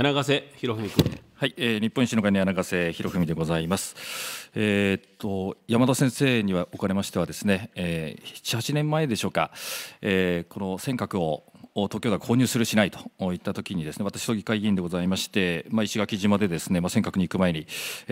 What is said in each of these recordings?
柳瀬博文君。はい、えー、日本維新の会の柳瀬博文でございます。えー、っと山田先生にはおかれましてはですね、えー、7、8年前でしょうか、えー、この尖閣を東京では購入するしないといったときにです、ね、私、都議会議員でございまして、まあ、石垣島でです、ねまあ、尖閣に行く前に、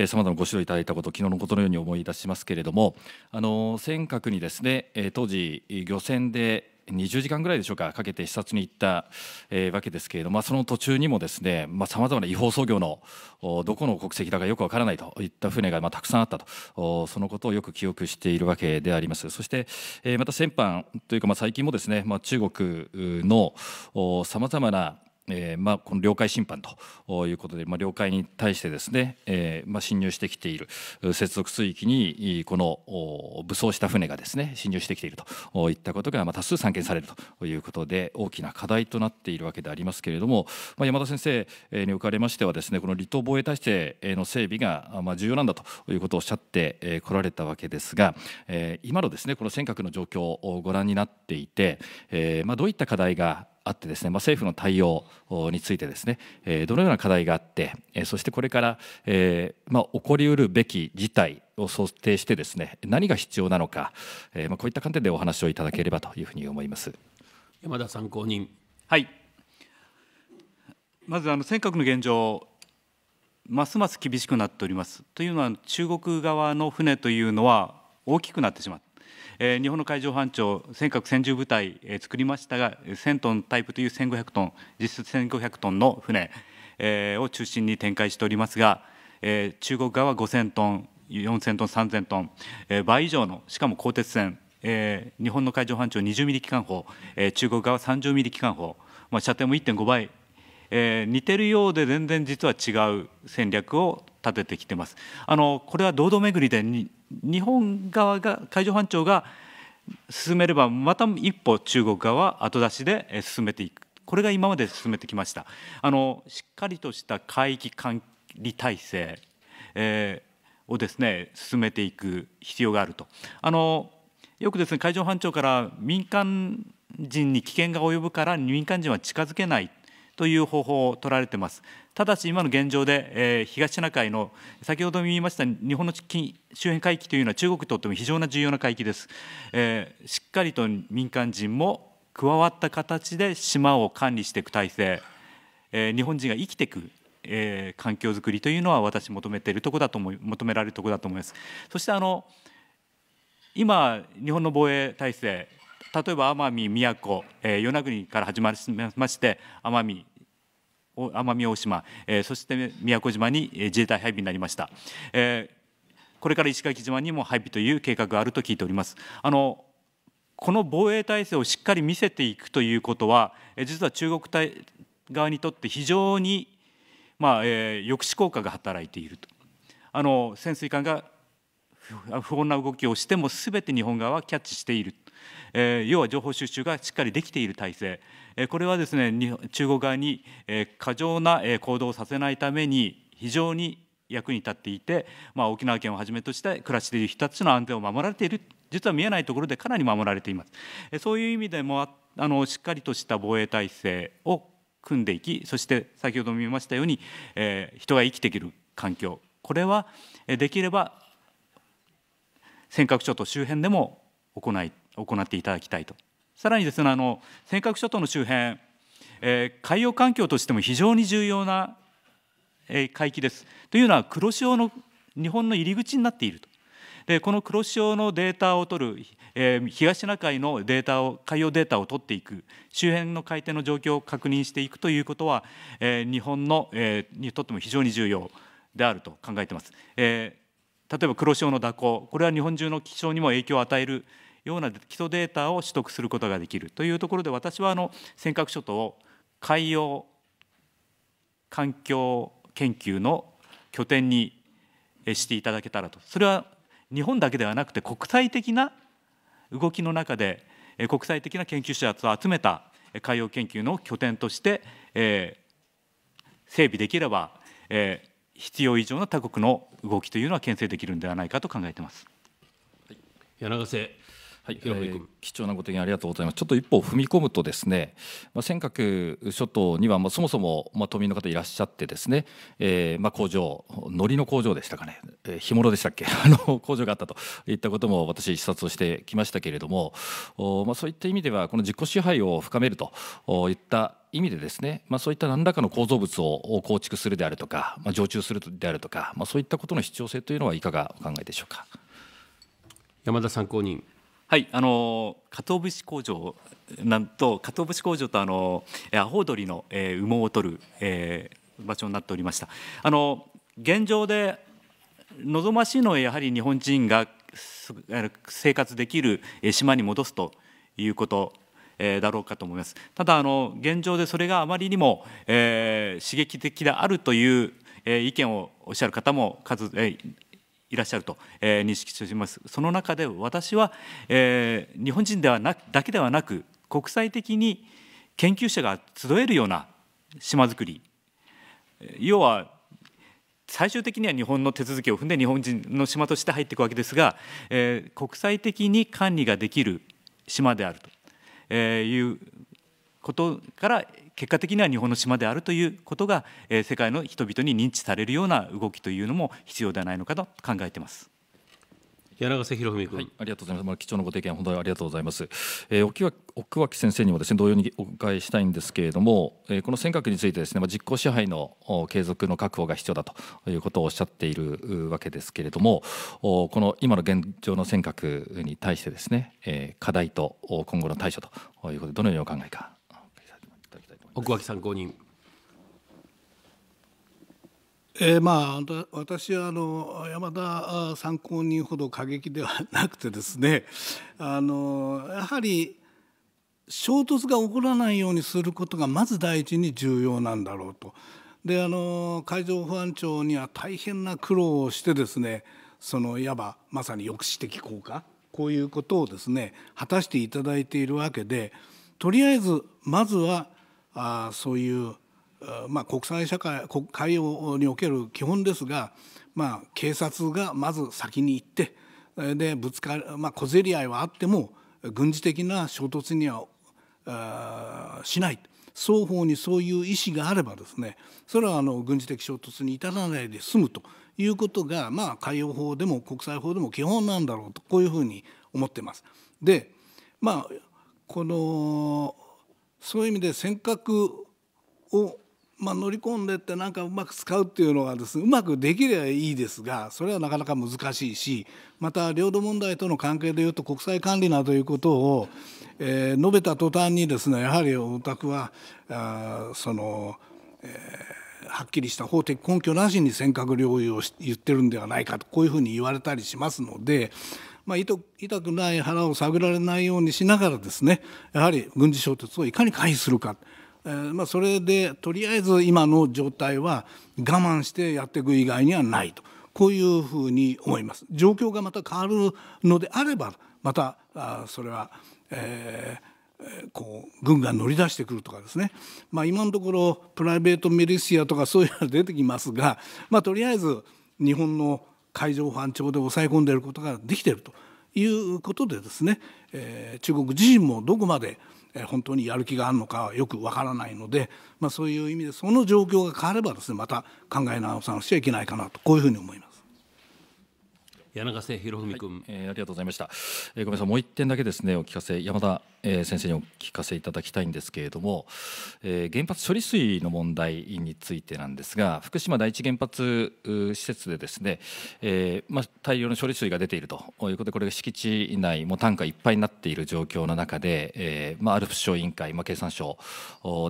さまざまご指導いただいたこと、昨日のことのように思い出しますけれども、あの尖閣にですね、当時、漁船で20時間ぐらいでしょうかかけて視察に行った、えー、わけですけれども、まあ、その途中にもですねさまざ、まな違法操業のどこの国籍だかよくわからないといった船が、まあ、たくさんあったとそのことをよく記憶しているわけでありますそして、えー、また先般というか、まあ、最近もですね、まあ、中国のさまざまなえーまあ、この領海侵犯ということで、まあ、領海に対してですね、えーまあ、侵入してきている接続水域にこの武装した船がですね侵入してきているといったことが、まあ、多数散見されるということで大きな課題となっているわけでありますけれども、まあ、山田先生におかれましてはですねこの離島防衛体制の整備が、まあ、重要なんだということをおっしゃってこられたわけですが、えー、今のですねこの尖閣の状況をご覧になっていて、えーまあ、どういった課題があってですね、まあ、政府の対応についてですね、えー、どのような課題があって、えー、そしてこれから、えーまあ、起こりうるべき事態を想定してですね何が必要なのか、えーまあ、こういった観点でお話をいただければというふうに思います山田参考人。はいまずあの尖閣の現状ますます厳しくなっておりますというのは中国側の船というのは大きくなってしまったえ日本の海上保安庁尖閣専従部隊、え作りましたが1000トンタイプという1500トン実質1500トンの船、えを中心に展開しておりますが、え中国側は5000トン4000トン3000トン、え倍以上のしかも鋼鉄船、え日本の海上保安庁20ミリ機関砲、え中国側30ミリ機関砲、まあ、射程も1.5倍えー、似てるようで全然実は違う戦略を立ててきてます。あのこれは堂々巡りで日本側が海上保安庁が進めればまた一歩中国側は後出しで進めていくこれが今まで進めてきましたあのしっかりとした海域管理体制、えー、をですね進めていく必要があるとあのよくですね海上保安庁から民間人に危険が及ぶから民間人は近づけないという方法を取られてますただし今の現状で、えー、東シナ海の、先ほども言いました日本の周辺海域というのは中国にとっても非常な重要な海域です。えー、しっかりと民間人も加わった形で島を管理していく体制、えー、日本人が生きていくえー、環境づくりというのは私求めているとこだと思い求められるとこだと思います。そしてあの今日本の防衛体制例えば奄美宮古、えー、与那国から始まりまして奄美奄美大島、えそして宮古島に自衛隊配備になりました。えこれから石垣島にも配備という計画があると聞いております。あのこの防衛体制をしっかり見せていくということは、え実は中国対側にとって非常にまあ、え抑止効果が働いていると。あの潜水艦が不穏な動きをしてもすべて日本側はキャッチしている、えー、要は情報収集がしっかりできている体制、えー、これはですね中国側に、えー、過剰な行動をさせないために非常に役に立っていて、まあ、沖縄県をはじめとして暮らしている人たちの安全を守られている実は見えないところでかなり守られています。えそういう意味でもあのしっかりとした防衛体制を組んでいきそして先ほども言いましたように、え人が生きていける環境これはできれば尖閣諸島周辺でも行い行っていただきたいとさらにですねあの尖閣諸島の周辺、えー、海洋環境としても非常に重要な、えー、海域ですというのは黒潮の日本の入り口になっているとでこの黒潮のデータを取る、えー、東シナ海のデータを海洋データを取っていく周辺の海底の状況を確認していくということは、えー、日本の、えー、にとっても非常に重要であると考えています。えー例えば黒潮の蛇行これは日本中の気象にも影響を与えるような基礎データを取得することができるというところで私はあの尖閣諸島を海洋環境研究の拠点にしていただけたらとそれは日本だけではなくて国際的な動きの中で国際的な研究者を集めた海洋研究の拠点として、えー、整備できれば、えー、必要以上の他国の動きというのは牽制できるんではないかと考えています。はい、柳瀬はい、えー、貴重なご提言ありがとうございます。ちょっと一歩踏み込むとですね、まあ、尖閣諸島にはまあそもそもまあ島民の方いらっしゃってですね、えー、まあ工場、海苔の工場でしたかね、えー、日でしたっけ あの工場があったといったことも私視察をしてきましたけれどもお、まあ、そういった意味ではこの自己支配を深めるといった意味でですね、まあ、そういった何らかの構造物を構築するであるとか、まあ、常駐するであるとか、まあ、そういったことの必要性というのはいかがお考えでしょうか山田参考人。はい、あの加藤節工場なんと加藤節工場とあのアホウドリの、え羽毛を取る、えー、場所になっておりました。あの現状で望ましいのはやはり日本人が生活できる島に戻すということだろうかと思いますただあの現状でそれがあまりにも、刺激的であるという、意見をおっしゃる方も数、いらっしゃると、認識していますその中で私は、日本人ではなだけではなく国際的に研究者が集えるような島づくり要は最終的には日本の手続きを踏んで日本人の島として入っていくわけですが、えー、国際的に管理ができる島であるということから結果的には日本の島であるということが世界の人々に認知されるような動きというのも必要ではないのかと考えています。柳瀬博文君、はい、ありがとうございます、まあ、貴重なご提言本当にありがとうございます、えー、奥脇奥脇先生にもですね同様にお伺いしたいんですけれども、えー、この尖閣についてですね、まあ、実効支配の継続の確保が必要だということをおっしゃっているわけですけれどもおこの今の現状の尖閣に対してですね、えー、課題と今後の対処ということでどのようにお考えか奥脇さん5人えー、まあ私はあの山田参考人ほど過激ではなくてですねあのやはり衝突が起こらないようにすることがまず第一に重要なんだろうと。であの海上保安庁には大変な苦労をしてですねそのいわばまさに抑止的効果こういうことをですね果たしていただいているわけでとりあえずまずはあそういうまあ、国際社会国会における基本ですが、まあ、警察がまず先に行ってでぶつかる、まあ、小競り合いはあっても軍事的な衝突にはしない双方にそういう意思があればですねそれはあの軍事的衝突に至らないで済むということが、まあ、海洋法でも国際法でも基本なんだろうとこういうふうに思ってます。でまあこのそういう意味で尖閣をまあ、乗り込んでってなんかうまく使うっていうのがですねうまくできればいいですがそれはなかなか難しいしまた領土問題との関係でいうと国際管理などいうことを、えー、述べた途端にですねやはりお宅はあその、えー、はっきりした法的根拠なしに尖閣領有を言ってるんではないかとこういうふうに言われたりしますので。まあ、痛くない腹を探られないようにしながらですねやはり軍事衝突をいかに回避するか。えー、まあ、それでとりあえず今の状態は我慢してやっていく以外にはないとこういうふうに思います。状況がまた変わるのであればまたあそれは、えーこう軍が乗り出してくるとかですね、まあ、今のところプライベートミリシアとか そういうのが出てきますが、まあ、とりあえず日本の海上保安庁で抑え込んでいることができているということでですね、えー、中国自身もどこまで、本当にやる気があるのかよくわからないので、まあ、そういう意味でその状況が変わればですねまた考え直さなくちゃいけないかなとこういうふうに思います。柳瀬博文君、はい、えー、ありがとうございました、えー、ごめんなさいもう一点だけですねお聞かせ山田、えー、先生にお聞かせいただきたいんですけれども、えー、原発処理水の問題についてなんですが福島第一原発施設でですね、えー、まあ大量の処理水が出ているということでこれが敷地内もう単価いっぱいになっている状況の中で、えー、まあアルプス省委員会まあ経産省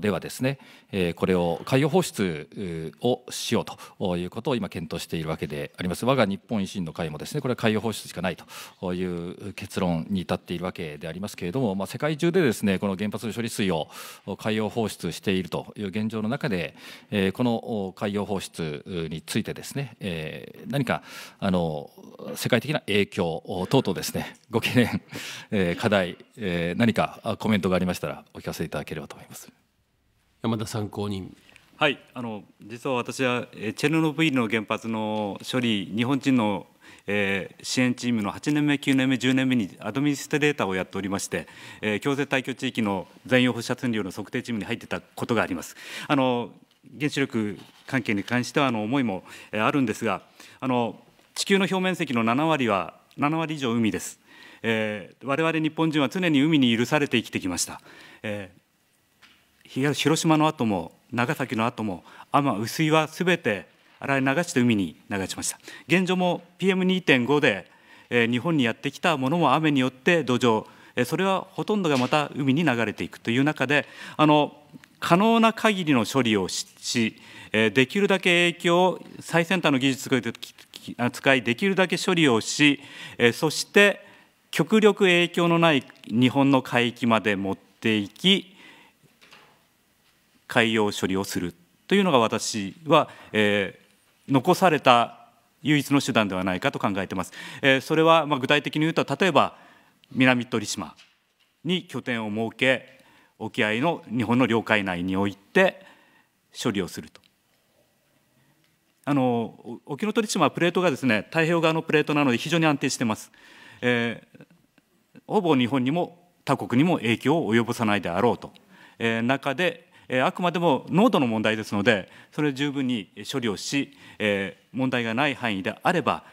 ではですね、えー、これを海洋放出をしようということを今検討しているわけであります我が日本維新の会もです、ねですねこれは海洋放出しかないという結論に至っているわけでありますけれども、まあ、世界中でですねこの原発処理水を海洋放出しているという現状の中で、えー、この海洋放出についてですね、えー、何かあの世界的な影響等々ですねご懸念、えー、課題、えー、何かコメントがありましたらお聞かせいただければと思います。山田参考人はい、あの実は私はチェルノブイリの原発の処理、日本人のえー、支援チームの8年目、9年目、10年目にアドミニストレーターをやっておりまして、えー、強制退去地域の全容放射線量の測定チームに入ってたことがあります。あの原子力関係に関してはあの思いもあるんですが、あの地球の表面積の7割は7割以上海です。えー、我々日本人は常に海に許されて生きてきました。えー、広島の後も長崎の後も、奄美、薄いはすべて洗い流して海に流しました現状も PM2.5 で、え日本にやってきたものも雨によって土壌、えそれはほとんどがまた海に流れていくという中であの可能な限りの処理をし、えできるだけ影響を最先端の技術を使いできるだけ処理をし、えそして極力影響のない日本の海域まで持っていき海洋処理をするというのが私は、えー、残された唯一の手段ではないかと考えています。それは具体的に言うと、例えば南鳥島に拠点を設け、沖合の日本の領海内において処理をすると。あの沖ノ鳥島はプレートがですね太平洋側のプレートなので非常に安定しています、えー、ほぼ日本にも他国にも影響を及ぼさないであろうと、えー、中であくまでも濃度の問題ですので、それを十分に処理をし、問題がない範囲であれば、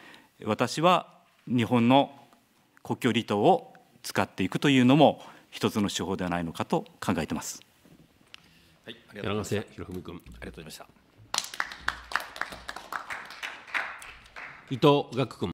私は日本の国境離島を使っていくというのも、一つの手法ではないのかと考えてます。はい、柳瀬博文君、ありがとうございました。伊藤岳君。